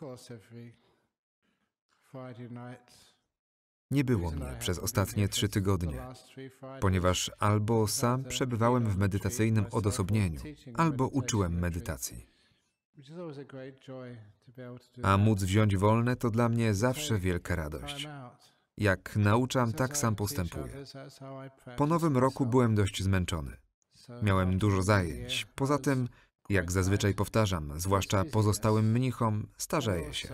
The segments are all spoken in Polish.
course every Friday nie było mnie przez ostatnie trzy tygodnie, ponieważ albo sam uh, przebywałem w medytacyjnym odosobnieniu, albo uczyłem medytacji. A móc wziąć wolne to dla mnie zawsze wielka radość. Jak nauczam, tak sam postępuję. Po nowym roku byłem dość zmęczony. Miałem dużo zajęć. Poza tym jak zazwyczaj powtarzam, zwłaszcza pozostałym mnichom, starzeję się.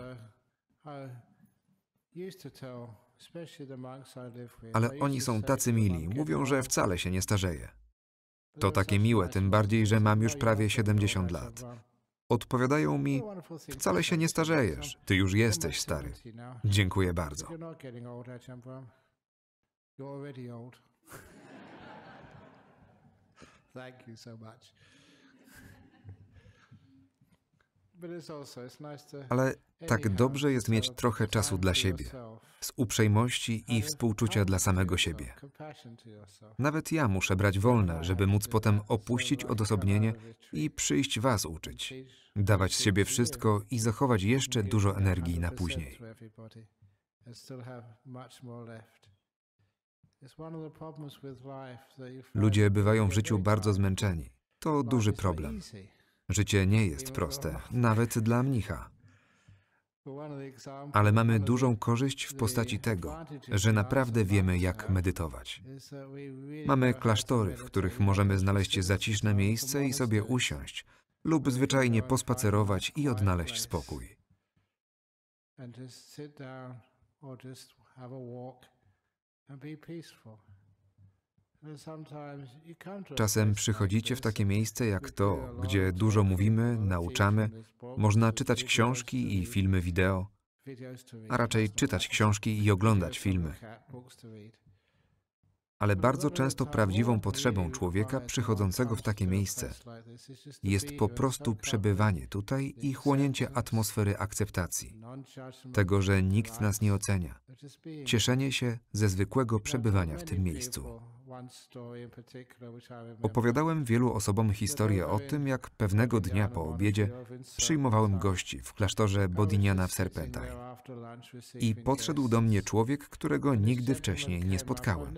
Ale oni są tacy mili, mówią, że wcale się nie starzeję. To takie miłe, tym bardziej, że mam już prawie 70 lat. Odpowiadają mi, wcale się nie starzejesz, ty już jesteś stary. Dziękuję bardzo. Dziękuję bardzo. Ale tak dobrze jest mieć trochę czasu dla siebie, z uprzejmości i współczucia dla samego siebie. Nawet ja muszę brać wolne, żeby móc potem opuścić odosobnienie i przyjść Was uczyć, dawać z siebie wszystko i zachować jeszcze dużo energii na później. Ludzie bywają w życiu bardzo zmęczeni. To duży problem. Życie nie jest proste, nawet dla mnicha. Ale mamy dużą korzyść w postaci tego, że naprawdę wiemy, jak medytować. Mamy klasztory, w których możemy znaleźć zaciszne miejsce i sobie usiąść, lub zwyczajnie pospacerować i odnaleźć spokój. And just sit down or just have a walk and be peaceful. Czasem przychodzicie w takie miejsce jak to, gdzie dużo mówimy, nauczamy, można czytać książki i filmy wideo, a raczej czytać książki i oglądać filmy. Ale bardzo często prawdziwą potrzebą człowieka przychodzącego w takie miejsce jest po prostu przebywanie tutaj i chłonięcie atmosfery akceptacji, tego, że nikt nas nie ocenia, cieszenie się ze zwykłego przebywania w tym miejscu. Opowiadałem wielu osobom historię o tym, jak pewnego dnia po obiedzie przyjmowałem gości w klasztorze Bodiniana w Serpentaj. I podszedł do mnie człowiek, którego nigdy wcześniej nie spotkałem.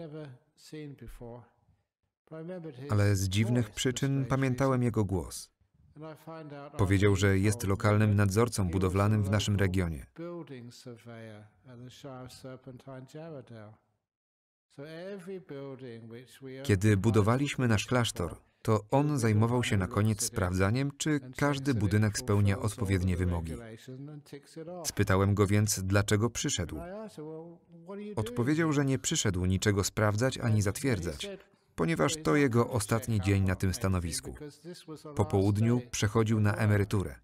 Ale z dziwnych przyczyn pamiętałem jego głos. Powiedział, że jest lokalnym nadzorcą budowlanym w naszym regionie. Kiedy budowaliśmy nasz klasztor, to on zajmował się na koniec sprawdzaniem, czy każdy budynek spełnia odpowiednie wymogi. Spytałem go więc, dlaczego przyszedł. Odpowiedział, że nie przyszedł niczego sprawdzać ani zatwierdzać, ponieważ to jego ostatni dzień na tym stanowisku. Po południu przechodził na emeryturę.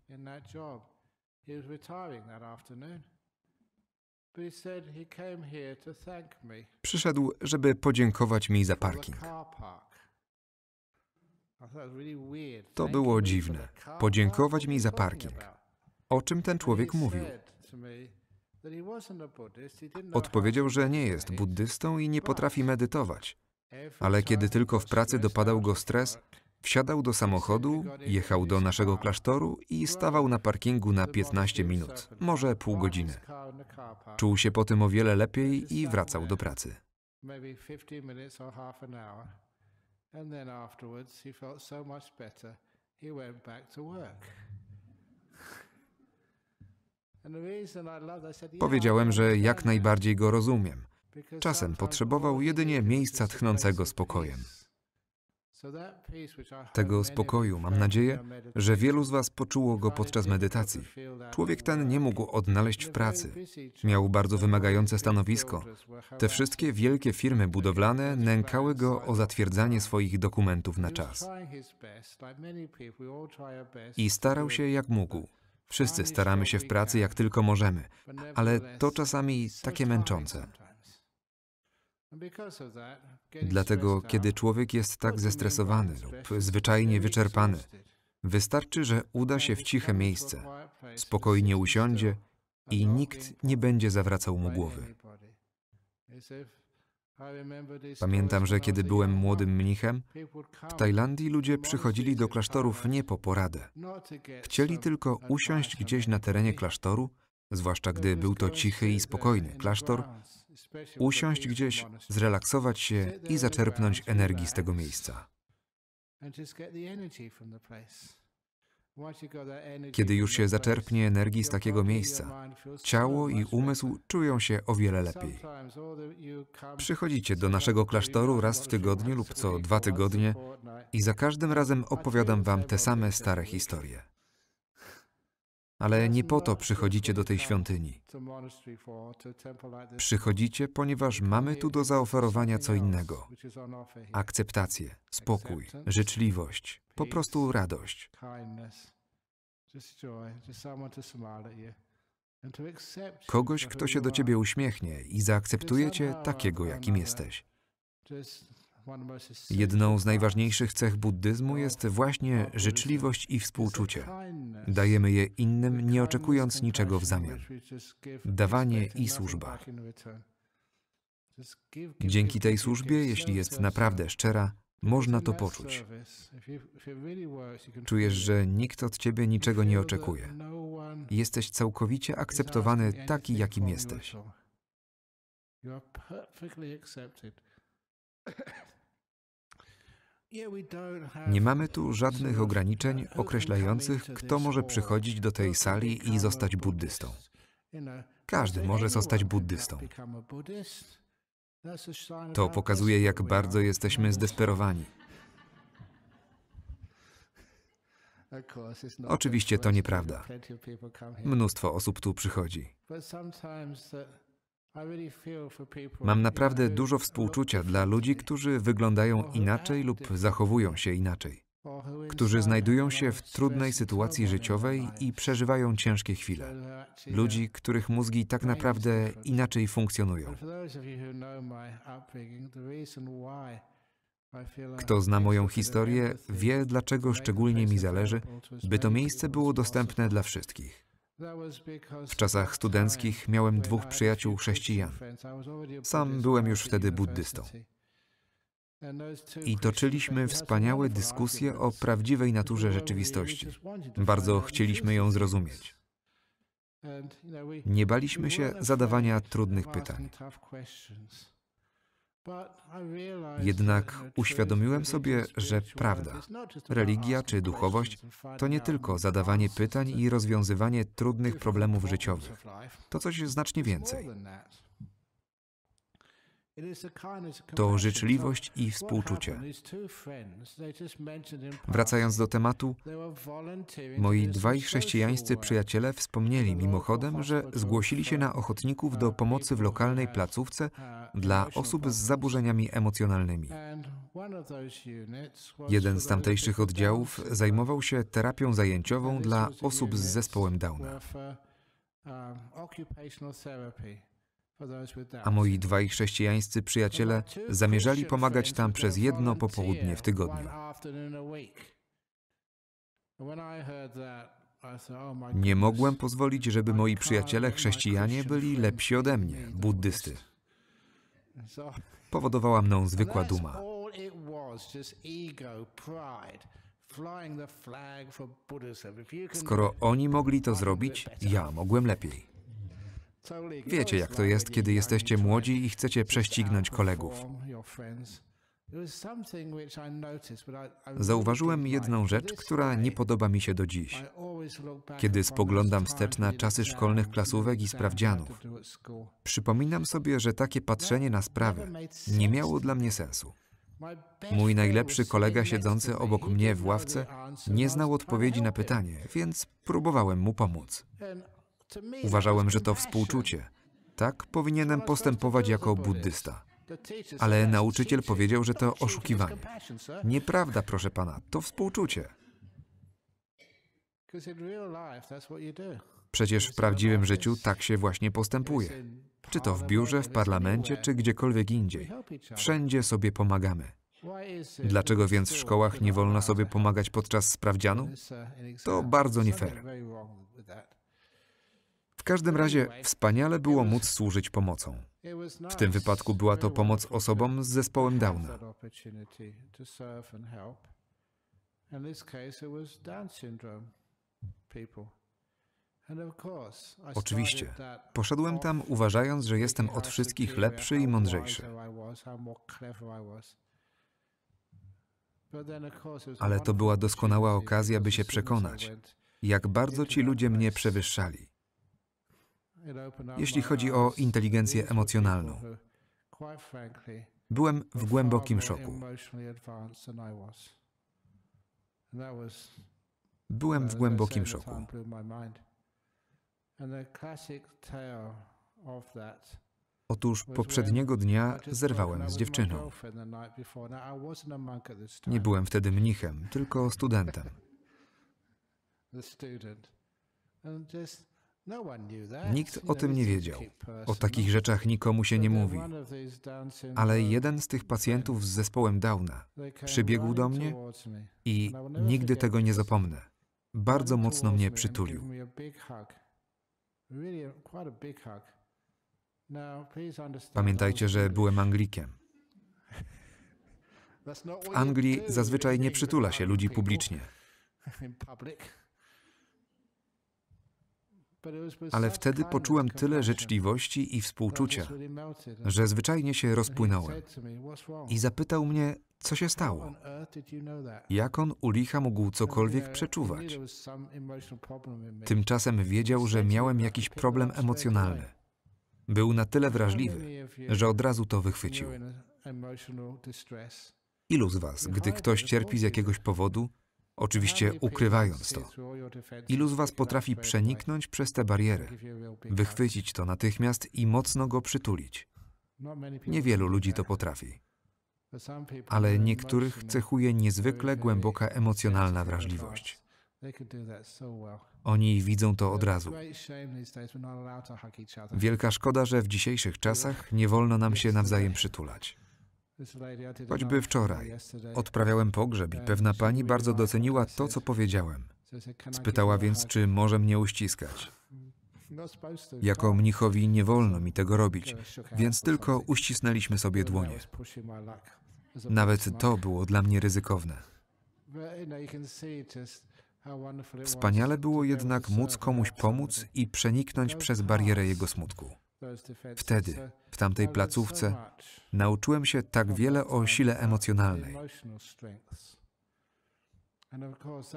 Przyszedł, żeby podziękować mi za parking. To było dziwne. Podziękować mi za parking. O czym ten człowiek mówił? Odpowiedział, że nie jest buddystą i nie potrafi medytować. Ale kiedy tylko w pracy dopadał go stres, Wsiadał do samochodu, jechał do naszego klasztoru i stawał na parkingu na 15 minut, może pół godziny. Czuł się po tym o wiele lepiej i wracał do pracy. Powiedziałem, że jak najbardziej go rozumiem. Czasem potrzebował jedynie miejsca tchnącego spokojem. Tego spokoju, mam nadzieję, no że wielu z Was poczuło go podczas medytacji. Człowiek ten nie mógł odnaleźć w pracy. Miał bardzo wymagające stanowisko. Te wszystkie wielkie firmy budowlane nękały go o zatwierdzanie swoich dokumentów na czas. I starał się jak mógł. Wszyscy staramy się w pracy jak tylko możemy, ale to czasami takie męczące. Dlatego, kiedy człowiek jest tak zestresowany lub zwyczajnie wyczerpany, wystarczy, że uda się w ciche miejsce, spokojnie usiądzie i nikt nie będzie zawracał mu głowy. Pamiętam, że kiedy byłem młodym mnichem, w Tajlandii ludzie przychodzili do klasztorów nie po poradę. Chcieli tylko usiąść gdzieś na terenie klasztoru, zwłaszcza gdy był to cichy i spokojny klasztor, usiąść gdzieś, zrelaksować się i zaczerpnąć energii z tego miejsca. Kiedy już się zaczerpnie energii z takiego miejsca, ciało i umysł czują się o wiele lepiej. Przychodzicie do naszego klasztoru raz w tygodniu lub co dwa tygodnie i za każdym razem opowiadam wam te same stare historie. Ale nie po to przychodzicie do tej świątyni. Przychodzicie, ponieważ mamy tu do zaoferowania co innego: akceptację, spokój, życzliwość, po prostu radość. Kogoś, kto się do ciebie uśmiechnie i zaakceptuje cię takiego, jakim jesteś. Jedną z najważniejszych cech buddyzmu jest właśnie życzliwość i współczucie. Dajemy je innym, nie oczekując niczego w zamian. Dawanie i służba. Dzięki tej służbie, jeśli jest naprawdę szczera, można to poczuć. Czujesz, że nikt od ciebie niczego nie oczekuje. Jesteś całkowicie akceptowany taki, jakim jesteś. Nie mamy tu żadnych ograniczeń określających, kto może przychodzić do tej sali i zostać buddystą. Każdy może zostać buddystą. To pokazuje, jak bardzo jesteśmy zdesperowani. Oczywiście to nieprawda. Mnóstwo osób tu przychodzi. Mam naprawdę dużo współczucia dla ludzi, którzy wyglądają inaczej lub zachowują się inaczej, którzy znajdują się w trudnej sytuacji życiowej i przeżywają ciężkie chwile. Uh, ludzi, których mózgi tak naprawdę inaczej funkcjonują. Kto zna moją historię, wie, dlaczego szczególnie mi zależy, by to miejsce było dostępne dla wszystkich. W czasach studenckich miałem dwóch przyjaciół chrześcijan. Sam byłem już wtedy buddystą. I toczyliśmy wspaniałe dyskusje o prawdziwej naturze rzeczywistości. Bardzo chcieliśmy ją zrozumieć. Nie baliśmy się zadawania trudnych pytań. Jednak uświadomiłem sobie, że prawda, religia czy duchowość to nie tylko zadawanie pytań i rozwiązywanie trudnych problemów życiowych. To coś znacznie więcej. To życzliwość i współczucie. Wracając do tematu, moi dwaj chrześcijańscy przyjaciele wspomnieli mimochodem, że zgłosili się na ochotników do pomocy w lokalnej placówce dla osób z zaburzeniami emocjonalnymi. Jeden z tamtejszych oddziałów zajmował się terapią zajęciową dla osób z zespołem Downa a moi dwaj chrześcijańscy przyjaciele zamierzali pomagać tam przez jedno popołudnie w tygodniu. Oh, Nie mogłem pozwolić, żeby moi przyjaciele chrześcijanie byli lepsi ode mnie, buddysty. Powodowała mną zwykła duma. Skoro oni mogli to zrobić, ja mogłem lepiej. Wiecie, jak to jest, kiedy jesteście młodzi i chcecie prześcignąć kolegów. Zauważyłem jedną rzecz, która nie podoba mi się do dziś. Kiedy spoglądam wstecz na czasy szkolnych klasówek i sprawdzianów, przypominam sobie, że takie patrzenie na sprawę nie miało dla mnie sensu. Mój najlepszy kolega siedzący obok mnie w ławce nie znał odpowiedzi na pytanie, więc próbowałem mu pomóc. Uważałem, że to współczucie. Tak powinienem postępować jako buddysta. Ale nauczyciel powiedział, że to oszukiwanie. Nieprawda, proszę pana, to współczucie. Przecież w prawdziwym życiu tak się właśnie postępuje. Czy to w biurze, w parlamencie, czy gdziekolwiek indziej. Wszędzie sobie pomagamy. Dlaczego więc w szkołach nie wolno sobie pomagać podczas sprawdzianu? To bardzo nie fair każdym razie wspaniale było móc służyć pomocą. W tym wypadku była to pomoc osobom z zespołem Downa. Oczywiście. Poszedłem tam uważając, że jestem od wszystkich lepszy i mądrzejszy. Ale to była doskonała okazja, by się przekonać, jak bardzo ci ludzie mnie przewyższali jeśli chodzi o inteligencję emocjonalną. Byłem w głębokim szoku. Byłem w głębokim szoku. Otóż poprzedniego dnia zerwałem z dziewczyną. Nie byłem wtedy mnichem, tylko studentem. No Nikt o tym nie wiedział. O takich rzeczach nikomu się nie mówi. Ale jeden z tych pacjentów z zespołem Downa przybiegł do mnie i nigdy tego nie zapomnę. Bardzo mocno mnie przytulił. Pamiętajcie, że byłem Anglikiem. W Anglii zazwyczaj nie przytula się ludzi publicznie. ale wtedy poczułem tyle życzliwości i współczucia, że zwyczajnie się rozpłynąłem. I zapytał mnie, co się stało. Jak on u licha mógł cokolwiek przeczuwać? Tymczasem wiedział, że miałem jakiś problem emocjonalny. Był na tyle wrażliwy, że od razu to wychwycił. Ilu z Was, gdy ktoś cierpi z jakiegoś powodu, Oczywiście ukrywając to. Ilu z Was potrafi przeniknąć przez tę barierę, wychwycić to natychmiast i mocno go przytulić? Niewielu ludzi to potrafi. Ale niektórych cechuje niezwykle głęboka emocjonalna wrażliwość. Oni widzą to od razu. Wielka szkoda, że w dzisiejszych czasach nie wolno nam się nawzajem przytulać. Choćby wczoraj odprawiałem pogrzeb i pewna pani bardzo doceniła to, co powiedziałem. Spytała więc, czy może mnie uściskać. Jako mnichowi nie wolno mi tego robić, więc tylko uścisnęliśmy sobie dłonie. Nawet to było dla mnie ryzykowne. Wspaniale było jednak móc komuś pomóc i przeniknąć przez barierę jego smutku. Wtedy, w tamtej placówce, nauczyłem się tak wiele o sile emocjonalnej.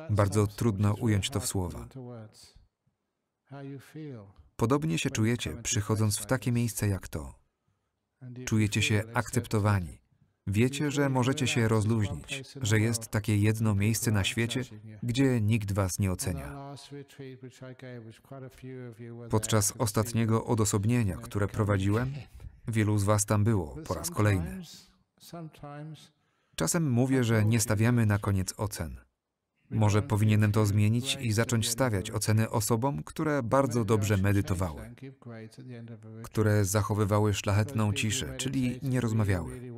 Bardzo trudno ująć to w słowa. Podobnie się czujecie, przychodząc w takie miejsce jak to. Czujecie się akceptowani, Wiecie, że możecie się rozluźnić, że jest takie jedno miejsce na świecie, gdzie nikt was nie ocenia. Podczas ostatniego odosobnienia, które prowadziłem, wielu z was tam było po raz kolejny. Czasem mówię, że nie stawiamy na koniec ocen. Może powinienem to zmienić i zacząć stawiać oceny osobom, które bardzo dobrze medytowały, które zachowywały szlachetną ciszę, czyli nie rozmawiały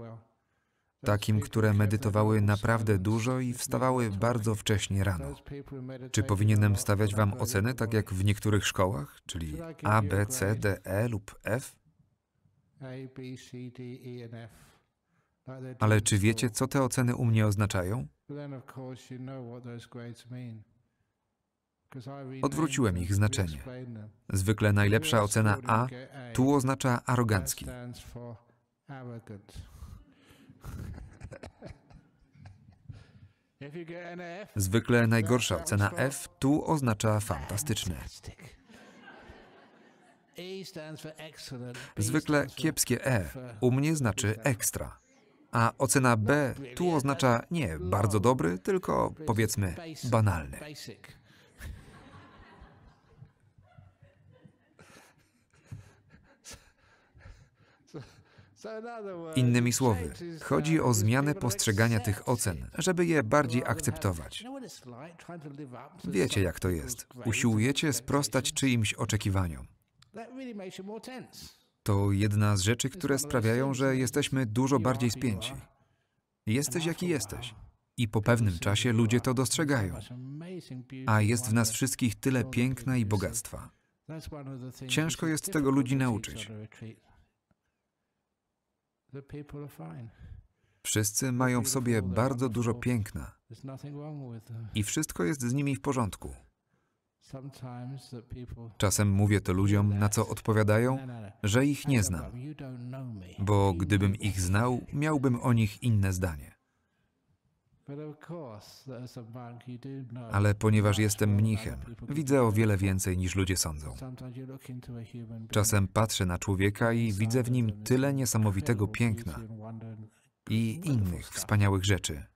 takim, które medytowały naprawdę dużo i wstawały bardzo wcześnie rano. Czy powinienem stawiać wam ocenę tak jak w niektórych szkołach, czyli A, B, C, D, E lub F? Ale czy wiecie, co te oceny u mnie oznaczają? Odwróciłem ich znaczenie. Zwykle najlepsza ocena A tu oznacza arogancki. Zwykle najgorsza ocena F tu oznacza fantastyczny. Zwykle kiepskie E u mnie znaczy ekstra, a ocena B tu oznacza nie bardzo dobry, tylko powiedzmy banalny. Innymi słowy, chodzi o zmianę postrzegania tych ocen, żeby je bardziej akceptować. Wiecie, jak to jest. Usiłujecie sprostać czyimś oczekiwaniom. To jedna z rzeczy, które sprawiają, że jesteśmy dużo bardziej spięci. Jesteś jaki jesteś. I po pewnym czasie ludzie to dostrzegają. A jest w nas wszystkich tyle piękna i bogactwa. Ciężko jest tego ludzi nauczyć. Wszyscy mają w sobie bardzo dużo piękna uh, i wszystko jest z nimi w porządku. Czasem mówię to ludziom, na co odpowiadają, no, no, no. że ich nie znam, bo gdybym ich znał, miałbym o nich inne zdanie. Ale ponieważ jestem mnichem, widzę o wiele więcej niż ludzie sądzą. Czasem patrzę na człowieka i widzę w nim tyle niesamowitego piękna i innych wspaniałych rzeczy,